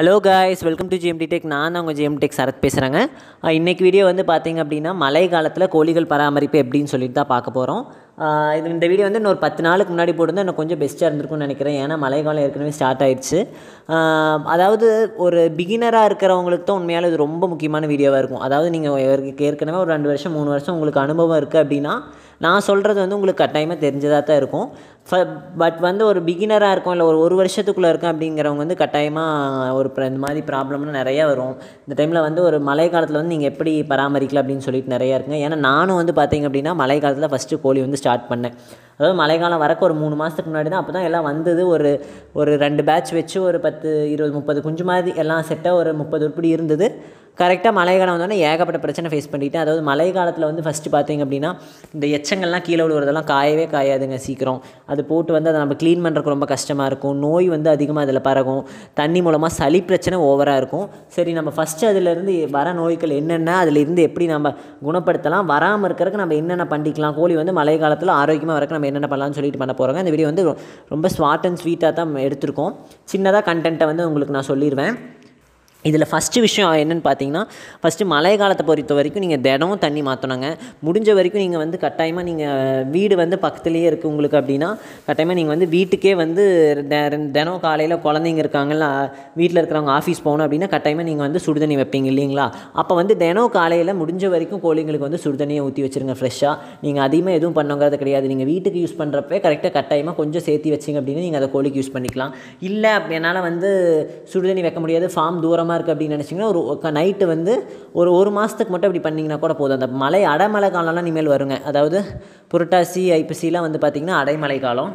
hello guys welcome to GMT tech நான் தான் உங்கள் ஜிஎம்டி சரத் பேசுகிறேங்க இன்றைக்கி வீடியோ வந்து பார்த்திங்க அப்படின்னா மழை காலத்தில் கோழிகள் பராமரிப்பு எப்படின்னு சொல்லிட்டு தான் பார்க்க போகிறோம் இது இந்த வீடியோ வந்து இன்னொரு பத்து நாளுக்கு முன்னாடி போட்டிருந்தால் எனக்கு கொஞ்சம் பெஸ்ட்டாக இருந்திருக்கும்னு நினைக்கிறேன் ஏன்னா காலம் ஏற்கனவே ஸ்டார்ட் ஆயிடுச்சு அதாவது ஒரு பிகினராக இருக்கிறவங்களுக்கு தான் உண்மையால் இது ரொம்ப முக்கியமான வீடியோவாக இருக்கும் அதாவது நீங்கள் ஏற்கனவே ஒரு ரெண்டு வருஷம் மூணு வருஷம் உங்களுக்கு அனுபவம் இருக்குது அப்படின்னா நான் சொல்கிறது வந்து உங்களுக்கு கட்டாயமாக தெரிஞ்சதாக தான் இருக்கும் ஃப பட் வந்து ஒரு பிகினராக இருக்கும் இல்லை ஒரு ஒரு வருஷத்துக்குள்ளே இருக்கும் அப்படிங்கிறவங்க வந்து கட்டாயமாக ஒரு இந்த மாதிரி ப்ராப்ளம்லாம் நிறையா வரும் இந்த டைமில் வந்து ஒரு மழை காலத்தில் வந்து நீங்கள் எப்படி பராமரிக்கலாம் அப்படின்னு சொல்லிட்டு நிறையா இருக்குங்க ஏன்னா நானும் வந்து பார்த்தீங்க அப்படின்னா மழை காலத்தில் ஃபஸ்ட்டு கோழி வந்து ஸ்டார்ட் பண்ணேன் அதாவது மழைக்காலம் வரக்கு ஒரு மூணு மாதத்துக்கு முன்னாடி தான் அப்போ தான் எல்லாம் வந்தது ஒரு ஒரு ரெண்டு பேட்ச் வச்சு ஒரு பத்து இருபது முப்பது குஞ்சு மாதிரி எல்லாம் செட்டாக ஒரு முப்பது உருப்படி இருந்தது கரெக்டாக மழை காலம் வந்தோடனே ஏகப்பட்ட பிரச்சனை ஃபேஸ் பண்ணிக்கிட்டேன் அதாவது மழை காலத்தில் வந்து ஃபஸ்ட்டு பார்த்தீங்க அப்படின்னா இந்த எச்சங்கள்லாம் கீழே விழுவுறதெல்லாம் காயவே காயாதுங்க சீக்கிரம் அது போட்டு வந்து அதை நம்ம க்ளீன் பண்ணுறதுக்கு ரொம்ப கஷ்டமாக இருக்கும் நோய் வந்து அதிகமாக அதில் பரகும் தண்ணி மூலமாக சளி பிரச்சனை ஓவராக இருக்கும் சரி நம்ம ஃபஸ்ட்டு அதிலேருந்து வர நோய்கள் என்னென்ன அதிலேருந்து எப்படி நம்ம குணப்படுத்தலாம் வராமல் இருக்கிறதுக்கு நம்ம என்னென்ன பண்ணிக்கலாம் கோழி வந்து மழை காலத்தில் ஆரோக்கியமாக வரக்கு நம்ம என்னென்ன பண்ணலாம்னு சொல்லிட்டு பண்ண போகிறோங்க இந்த வீடியோ வந்து ரொம்ப ஸ்வாட் அண்ட் ஸ்வீட்டாக தான் எடுத்திருக்கோம் சின்னதாக கண்டென்ட்டை வந்து உங்களுக்கு நான் சொல்லிடுவேன் இதில் ஃபஸ்ட்டு விஷயம் என்னென்னு பார்த்தீங்கன்னா ஃபஸ்ட்டு மழை காலத்தை பொறுத்த வரைக்கும் நீங்கள் தினமும் தண்ணி மாற்றணுங்க முடிஞ்ச வரைக்கும் நீங்கள் வந்து கட்டாயமாக நீங்கள் வீடு வந்து பக்கத்துலேயே இருக்குது உங்களுக்கு அப்படின்னா கட்டாயமாக நீங்கள் வந்து வீட்டுக்கே வந்து தினம் காலையில் குழந்தைங்க இருக்காங்கல்ல வீட்டில் இருக்கிறவங்க ஆஃபீஸ் போகணும் அப்படின்னா கட்டாயமாக நீங்கள் வந்து சுடுதண்ணி வைப்பீங்க இல்லைங்களா அப்போ வந்து தினம் காலையில் முடிஞ்ச வரைக்கும் கோழிங்களுக்கு வந்து சுடுதண்ணியை ஊற்றி வச்சுருங்க ஃப்ரெஷ்ஷாக நீங்கள் அதிகமாக எதுவும் பண்ணுங்கிறது கிடையாது நீங்கள் வீட்டுக்கு யூஸ் பண்ணுறப்ப கரெக்டாக கட்டாயமாக கொஞ்சம் சேர்த்து வச்சிங்க அப்படின்னா நீங்கள் அதை கோழிக்கு யூஸ் பண்ணிக்கலாம் இல்லை என்னால் வந்து சுடுதண்ணி வைக்க முடியாது ஃபார்ம் தூரமாக அதிகமாக இருக்குது அப்படின்னு நினச்சிங்கன்னா ஒரு நைட்டு வந்து ஒரு ஒரு மாதத்துக்கு மட்டும் இப்படி பண்ணிங்கன்னா கூட போதும் அந்த மலை அடைமலை காலம்லாம் இனிமேல் வருங்க அதாவது புரட்டாசி ஐப்பசிலாம் வந்து பார்த்திங்கன்னா அடைமலை காலம்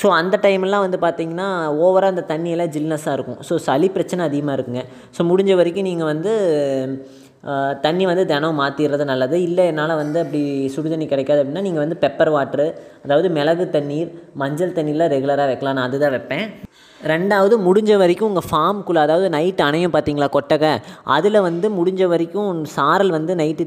ஸோ அந்த டைம்லாம் வந்து பார்த்திங்கன்னா ஓவராக அந்த தண்ணியெல்லாம் ஜில்னஸாக இருக்கும் ஸோ சளி பிரச்சனை அதிகமாக இருக்குங்க ஸோ முடிஞ்ச வரைக்கும் நீங்கள் வந்து தண்ணி வந்து தினம் மாற்றிடுறது நல்லது இல்லை என்னால் வந்து அப்படி சுடு தண்ணி கிடைக்காது அப்படின்னா நீங்கள் வந்து பெப்பர் வாட்ரு அதாவது மிளகு தண்ணீர் மஞ்சள் தண்ணியில் ரெகுலராக வைக்கலாம் நான் அதுதான் வைப்பேன் ரெண்டாவது முடிஞ்ச வரைக்கும் உங்கள் ஃபார்ம்குள்ளே அதாவது நைட் அணையும் பார்த்தீங்களா கொட்டகை அதில் வந்து முடிஞ்ச வரைக்கும் சாரல் வந்து நைட்டு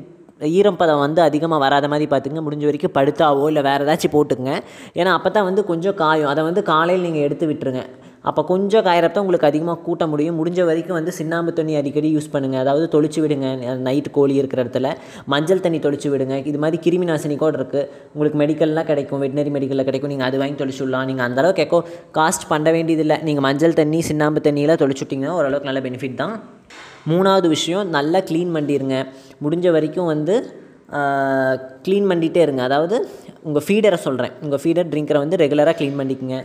ஈரப்பதம் வந்து அதிகமாக வராத மாதிரி பார்த்துங்க முடிஞ்ச வரைக்கும் படுத்தாவோ இல்லை வேறு ஏதாச்சும் போட்டுங்க ஏன்னா அப்போ தான் வந்து கொஞ்சம் காயும் அதை வந்து காலையில் நீங்கள் எடுத்து விட்டுருங்க அப்போ கொஞ்சம் காயிறப்ப உங்களுக்கு அதிகமாக கூட்ட முடியும் முடிஞ்ச வரைக்கும் வந்து சின்னாம்பு தண்ணி அடிக்கடி யூஸ் பண்ணுங்கள் அதாவது தொளிச்சு விடுங்க நைட்டு கோழி இருக்கிற இடத்துல மஞ்சள் தண்ணி தொளிச்சு விடுங்க இது மாதிரி கிருமி நாசினி கூட இருக்குது உங்களுக்கு மெடிக்கல்லாம் கிடைக்கும் வெட்டினரி மெடிக்கலில் கிடைக்கும் நீங்கள் அது வாங்கி தொளிச்சு விடலாம் நீங்கள் அந்தளவுக்கு எக்கோ காஸ்ட் பண்ண வேண்டியதில்லை நீங்கள் மஞ்சள் தண்ணி சின்னாம்பு தண்ணியெல்லாம் தொளிச்சுட்டிங்கன்னா ஓரளவுக்கு நல்ல பெனிஃபிட் தான் மூணாவது விஷயம் நல்லா க்ளீன் பண்ணிடுங்க முடிஞ்ச வரைக்கும் வந்து க்ளீன் பண்ணிகிட்டே இருங்க அதாவது உங்கள் ஃபீடரை சொல்கிறேன் உங்கள் ஃபீடர் ட்ரிங்கரை வந்து ரெகுலராக க்ளீன் பண்ணிக்கோங்க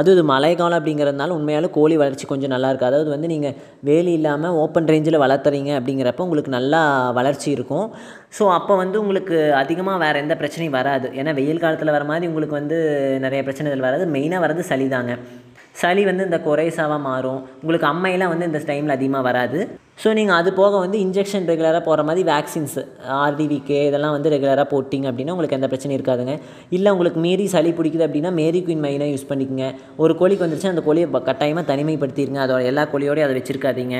அதுவும் இது மழை காலம் அப்படிங்கிறதுனால உண்மையால கோழி வளர்ச்சி கொஞ்சம் நல்லாயிருக்கும் அதாவது வந்து நீங்கள் வேலி இல்லாமல் ஓப்பன் ரேஞ்சில் வளர்த்துறீங்க அப்படிங்கிறப்ப உங்களுக்கு நல்லா வளர்ச்சி இருக்கும் ஸோ அப்போ வந்து உங்களுக்கு அதிகமாக வேறு எந்த பிரச்சனையும் வராது ஏன்னா வெயில் காலத்தில் வர மாதிரி உங்களுக்கு வந்து நிறைய பிரச்சனைகள் வராது மெயினாக வர்றது சளிதாங்க சளி வந்து இந்த குறைசாவாக மாறும் உங்களுக்கு அம்மையெல்லாம் வந்து இந்த டைமில் அதிகமாக வராது ஸோ நீங்கள் அது போக வந்து இன்ஜெக்ஷன் ரெகுலராக போகிற மாதிரி வேக்சின்ஸ் ஆர்டிவிக்கு இதெல்லாம் வந்து ரெகுலராக போட்டிங்க அப்படின்னா உங்களுக்கு எந்த பிரச்சனையும் இருக்காதுங்க இல்லை உங்களுக்கு மீறி சளி பிடிக்குது அப்படின்னா மேரி குயின் மைனாக யூஸ் பண்ணிக்கோங்க ஒரு கோழிக்கு வந்துருச்சு அந்த கோழியை கட்டாயமாக தனிமைப்படுத்திடுங்க அதோட எல்லா கோழியோடையும் அதை வச்சுருக்காதீங்க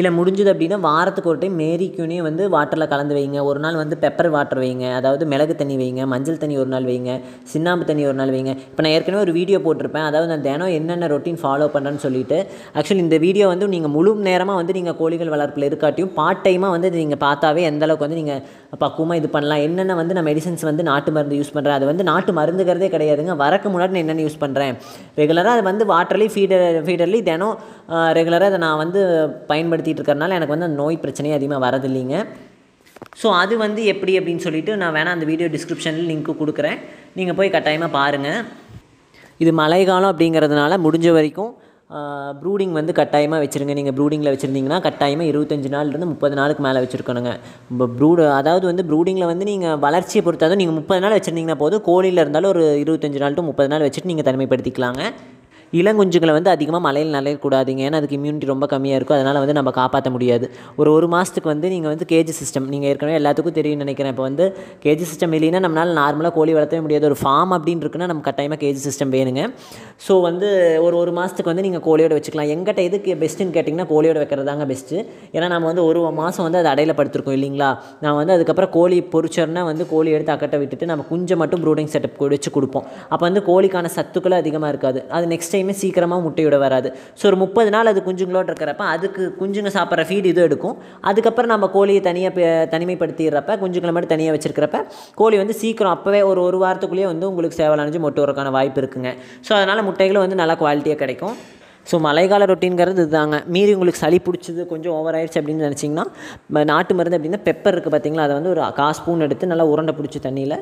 இல்லை முடிஞ்சது அப்படின்னா வாரத்துக்கு ஒரு டைம் மேரி குயினையும் வந்து வாட்டரில் கலந்து வைங்க ஒரு நாள் வந்து பெப்பர் வாட்டர் வைங்க அதாவது மிளகு தண்ணி வைங்க மஞ்சள் தண்ணி ஒரு நாள் வைங்க சின்னாம்பு தண்ணி ஒரு நாள் வைங்க இப்போ நான் ஏற்கனவே ஒரு வீடியோ போட்டிருப்பேன் அதாவது நான் தினம் என்னென்ன ரொட்டீன் ஃபாலோ பண்ணுறேன்னு சொல்லிட்டு ஆக்சுவலி இந்த வீடியோ வந்து நீங்கள் முழு நேரமாக வந்து நீங்கள் கோழிகள் வளர்ப்பில் இருக்காட்டியும் பார்ட் டைமாக வந்து நீங்கள் பார்த்தாவே எந்தளவுக்கு வந்து நீங்கள் பக்குவமாக இது பண்ணலாம் என்னென்ன வந்து நான் மெடிசன்ஸ் வந்து நாட்டு மருந்து யூஸ் பண்ணுறேன் அது வந்து நாட்டு மருந்துங்கிறதே கிடையாதுங்க வரக்கு முன்னாடி நான் என்னென்ன யூஸ் பண்ணுறேன் ரெகுலராக அது வந்து வாட்டர்லி ஃபீடர் ஃபீடர்லி தினம் ரெகுலராக அதை நான் வந்து பயன்படுத்திகிட்டு இருக்கிறனால எனக்கு வந்து நோய் பிரச்சனையே அதிகமாக வரதில்லைங்க ஸோ அது வந்து எப்படி அப்படின்னு சொல்லிட்டு நான் வேணால் அந்த வீடியோ டிஸ்கிரிப்ஷனில் லிங்க்கு கொடுக்குறேன் நீங்கள் போய் கட்டாயமாக பாருங்கள் இது மழைக்காலம் அப்படிங்கிறதுனால முடிஞ்ச வரைக்கும் ப்ரூடிங் வந்து கட்டாயமாக வச்சுருங்க நீங்கள் ப்ரூடிங்கில் வச்சுருந்தீங்கன்னா கட்டாயமாக இருபத்தஞ்சி நாள்லேருந்து முப்பது நாளுக்கு மேலே வச்சுருக்கணுங்க இப்போ ப்ரூடு அதாவது வந்து ப்ரூடிங்கில் வந்து நீங்கள் வளர்ச்சியை பொறுத்தாதான் நீங்கள் முப்பது நாள் வச்சுருந்தீங்கன்னா போதும் கோழியில் இருந்தாலும் ஒரு இருபத்தஞ்சி நாள் டு முப்பது நாள் வச்சுட்டு நீங்கள் தனிமைப்படுத்திக்கலாங்க இளங்குஞ்சுகளை வந்து அதிகமாக மலையில் நலையக்கூடாதுங்க ஏன்னா அதுக்கு இம்யூனிட்டி ரொம்ப கம்மியாக இருக்கும் அதனால் வந்து நம்ம காப்பாற்ற முடியாது ஒரு ஒரு மாதத்துக்கு வந்து நீங்கள் வந்து கேஜி சிஸ்டம் நீங்கள் ஏற்கனவே எல்லாத்துக்கும் தெரியும் நினைக்கிறேன் இப்போ வந்து கேஜி சிஸ்டம் இல்லைன்னா நம்மளால் நார்மலாக கோழி வளர்த்தவே முடியாது ஒரு ஃபார்ம் அப்படின்னு இருக்குன்னா நம்ம கட்டாயமாக கேஜி சிஸ்டம் வேணுங்க ஸோ வந்து ஒரு ஒரு மாதத்துக்கு வந்து நீங்கள் கோழியோட வச்சுக்கலாம் எங்கிட்ட எதுக்கு பெஸ்ட்டுன்னு கேட்டிங்கன்னா கோழியோட வைக்கிறதாங்க பெஸ்ட்டு ஏன்னா நம்ம வந்து ஒரு மாதம் வந்து அதை அடையில் படுத்திருக்கோம் இல்லைங்களா நான் வந்து அதுக்கப்புறம் கோழி பொறிச்சோன்னா வந்து கோழி எடுத்து அக்கட்டை விட்டுட்டு நம்ம குஞ்சை மட்டும் ப்ரூடிங் செட்டப் வச்சு கொடுப்போம் அப்போ வந்து கோழிக்கான சத்துக்களும் அதிகமாக இருக்காது அது நெக்ஸ்ட் விஷயமே சீக்கிரமாக முட்டையோட வராது ஸோ ஒரு முப்பது நாள் அது குஞ்சுங்களோட இருக்கிறப்ப அதுக்கு குஞ்சுங்க சாப்பிட்ற ஃபீடு இது எடுக்கும் அதுக்கப்புறம் நம்ம கோழியை தனியாக தனிமைப்படுத்திடுறப்ப குஞ்சுங்களை மட்டும் தனியாக வச்சுருக்கிறப்ப கோழி வந்து சீக்கிரம் அப்போவே ஒரு ஒரு வாரத்துக்குள்ளேயே வந்து உங்களுக்கு சேவல் அணிஞ்சு மொட்டு வரக்கான வாய்ப்பு இருக்குங்க ஸோ அதனால் முட்டைகளும் வந்து நல்லா குவாலிட்டியாக கிடைக்கும் ஸோ மழைக்கால ரொட்டீன்கிறது இதுதாங்க மீறி உங்களுக்கு சளி பிடிச்சது கொஞ்சம் ஓவர் ஆயிடுச்சு அப்படின்னு நினச்சிங்கன்னா நாட்டு மருந்து அப்படின்னா பெப்பர் இருக்குது பார்த்திங்களா அதை வந்து ஒரு கா ஸ்பூன் எடுத்து நல்லா உருண்டை பிடிச்சி தண்ணியில்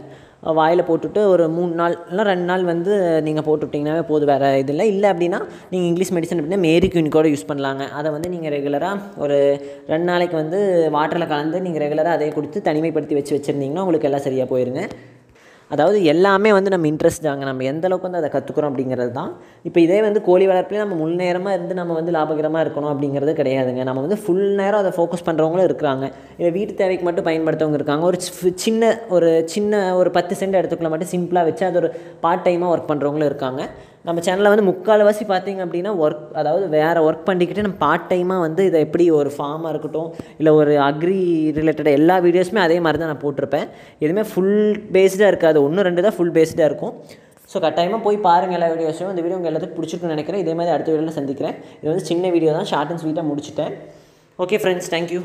வாயில் போட்டுவிட்டு ஒரு மூணு நாள் இல்லை ரெண்டு நாள் வந்து நீங்கள் போட்டுவிட்டிங்கன்னாவே போதும் வேறு இது இல்லை இல்லை அப்படின்னா நீங்கள் இங்கிலீஷ் மெடிசன் அப்படின்னா மேரி கூட யூஸ் பண்ணலாங்க அதை வந்து நீங்கள் ரெகுலராக ஒரு ரெண்டு நாளைக்கு வந்து வாட்டரில் கலந்து நீங்கள் ரெகுலராக அதையே கொடுத்து தனிமைப்படுத்தி வச்சு வச்சுருந்தீங்கன்னா உங்களுக்கு எல்லாம் சரியாக போயிருங்க அதாவது எல்லாமே வந்து நம்ம இன்ட்ரெஸ்ட் தாங்க நம்ம எந்த அளவுக்கு வந்து அதை கற்றுக்குறோம் அப்படிங்கிறது தான் இப்போ இதே வந்து கோழி வளர்ப்புலேயே நம்ம முழு நேரமாக இருந்து நம்ம வந்து லாபகரமாக இருக்கணும் அப்படிங்கிறது கிடையாதுங்க நம்ம வந்து ஃபுல் நேரம் அதை ஃபோக்கஸ் பண்ணுறவங்களும் இருக்கிறாங்க இல்லை வீட்டு தேவைக்கு மட்டும் பயன்படுத்தவங்க இருக்காங்க ஒரு சின்ன ஒரு சின்ன ஒரு பத்து சென்ட் இடத்துக்குள்ள மட்டும் சிம்பிளாக வச்சு அது ஒரு பார்ட் டைமாக ஒர்க் பண்ணுறவங்களும் இருக்காங்க நம்ம சேனலில் வந்து முக்கால்வாசி பார்த்திங்க அப்படின்னா ஒர்க் அதாவது வேறு ஒர்க் பண்ணிக்கிட்டு நம்ம பார்ட் டைமாக வந்து இதை எப்படி ஒரு ஃபார்மாக இருக்கட்டும் இல்லை ஒரு அக்ரி ரிலேட்டட் எல்லா வீடியோஸுமே அதே மாதிரி தான் நான் போட்டிருப்பேன் எதுவுமே ஃபுல் பேஸ்டாக இருக்காது ஒன்று ரெண்டு தான் ஃபுல் பேஸ்டாக இருக்கும் ஸோ கட்டாயமாக போய் பாருங்கள் எல்லா வீடியோஸையும் இந்த வீடியோ உங்கள் எல்லாத்துக்கும் பிடிச்சிருக்குன்னு நினைக்கிறேன் இதே மாதிரி அடுத்த வீடியோவில் சந்திக்கிறேன் இது வந்து சின்ன வீடியோ தான் ஷார்ட் அண்ட் ஸ்வீட்டாக முடிச்சுட்டேன் ஓகே ஃப்ரெண்ட்ஸ் தேங்க்யூ